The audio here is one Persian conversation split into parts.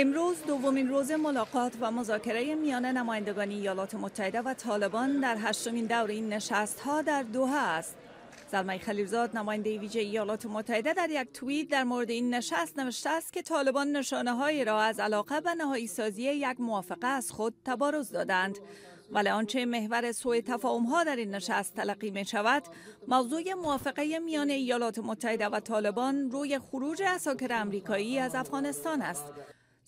امروز دومین روز ملاقات و مذاکره میان نمایندگان ایالات متحده و طالبان در هشتمین دور این نشست ها در دوحه است. زلمه خلیلزاد نماینده ویژه ایالات متحده در یک توییت در مورد این نشست نوشته است که طالبان نشانه را از علاقه به نهایی سازی یک موافقه از خود تبارز دادند ولی آنچه محور سوء تفاهم ها در این نشست تلقی می شود موضوع موافقه میان ایالات متحده و طالبان روی خروج اساکر امریکایی از افغانستان است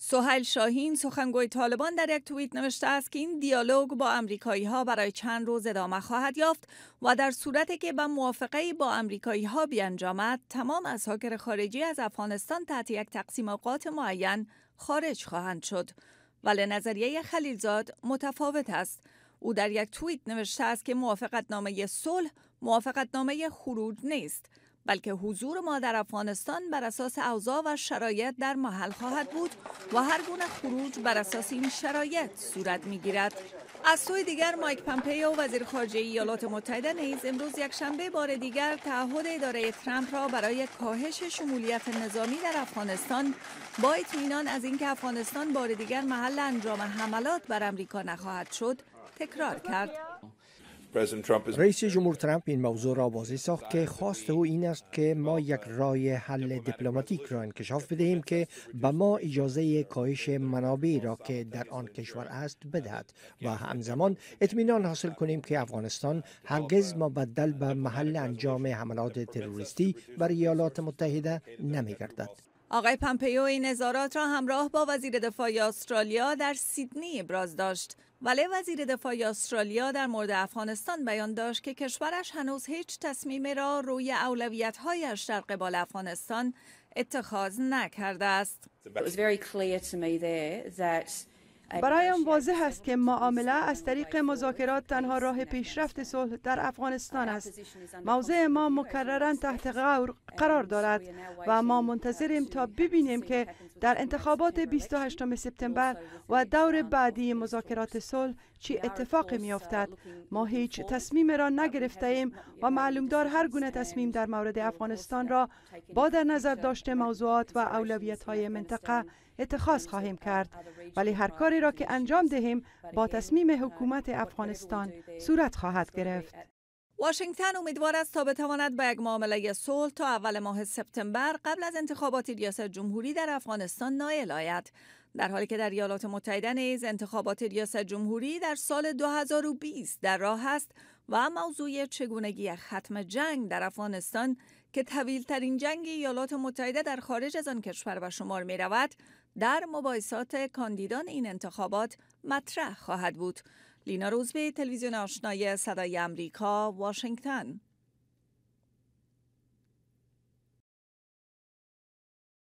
سهل شاهین سخنگوی طالبان در یک توییت نوشته است که این دیالوگ با امریکایی ها برای چند روز ادامه خواهد یافت و در صورتی که به موافقه با امریکایی ها بیانجامد تمام حاکر خارجی از افغانستان تحت یک تقسیم اوقات معین خارج خواهند شد ولی نظریه خلیلزاد متفاوت است او در یک توییت نوشته است که موافقتنامه صلح موافقتنامه خروج نیست بلکه حضور ما در افغانستان بر اساس اوضاع و شرایط در محل خواهد بود و هر گونه خروج بر اساس این شرایط صورت میگیرد از سوی دیگر مایک پمپیو وزیر خارجه ایالات متحده نیز امروز یک شنبه بار دیگر تعهد اداره ترامپ را برای کاهش شمولیت نظامی در افغانستان با اطمینان از اینکه افغانستان بار دیگر محل انجام حملات بر امریکا نخواهد شد تکرار کرد رئیس جمهور ترامپ این موضوع را بازی ساخت که خواست او این است که ما یک رای حل دیپلماتیک را انکشاف بدهیم که به ما اجازه کاهش منابع را که در آن کشور است بدهد و همزمان اطمینان حاصل کنیم که افغانستان هرگز مبدل به محل انجام حملات تروریستی بر ایالات متحده نمیگردد. آقای پمپیو این نظارات را همراه با وزیر دفاع استرالیا در سیدنی ابراز داشت. ولی وزیر دفاع استرالیا در مورد افغانستان بیان داشت که کشورش هنوز هیچ تصمیمی را روی اولویت‌هایش در قبال افغانستان اتخاذ نکرده است. clear برایم واضح است که معامله از طریق مذاکرات تنها راه پیشرفت صلح در افغانستان است موضع ما مکررا تحت غور قرار دارد و ما منتظریم تا ببینیم که در انتخابات 28 سپتامبر و دور بعدی مذاکرات صلح چی اتفاق میافتد. ما هیچ تصمیم را نگرفته ایم و معلومدار هر گونه تصمیم در مورد افغانستان را با در نظر داشته موضوعات و اولویت های منطقه اتخاذ خواهیم کرد ولی هر کاری را که انجام دهیم با تصمیم حکومت افغانستان صورت خواهد گرفت واشنگتن امیدوار است تا بتواند به یک معامله صلح تا اول ماه سپتامبر قبل از انتخابات ریاست جمهوری در افغانستان نایل آید در حالی که در ایالات متحده نیز انتخابات ریاست جمهوری در سال 2020 در راه است و موضوع چگونگی ختم جنگ در افغانستان که طویل ترین جنگ ایالات متحده در خارج از آن کشور به شمار می رود در مباحثات کاندیدان این انتخابات مطرح خواهد بود لینا روزبه تلویزیون آشنای صدای آمریکا، واشنگتن